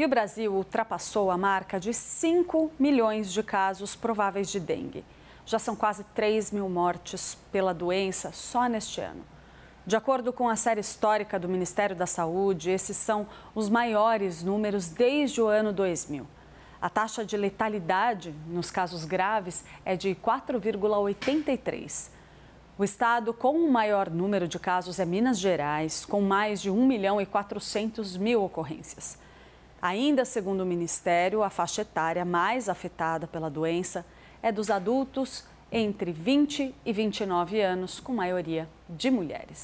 E o Brasil ultrapassou a marca de 5 milhões de casos prováveis de dengue. Já são quase 3 mil mortes pela doença só neste ano. De acordo com a série histórica do Ministério da Saúde, esses são os maiores números desde o ano 2000. A taxa de letalidade nos casos graves é de 4,83. O estado com o maior número de casos é Minas Gerais, com mais de 1 milhão e 400 mil ocorrências. Ainda segundo o Ministério, a faixa etária mais afetada pela doença é dos adultos entre 20 e 29 anos, com maioria de mulheres.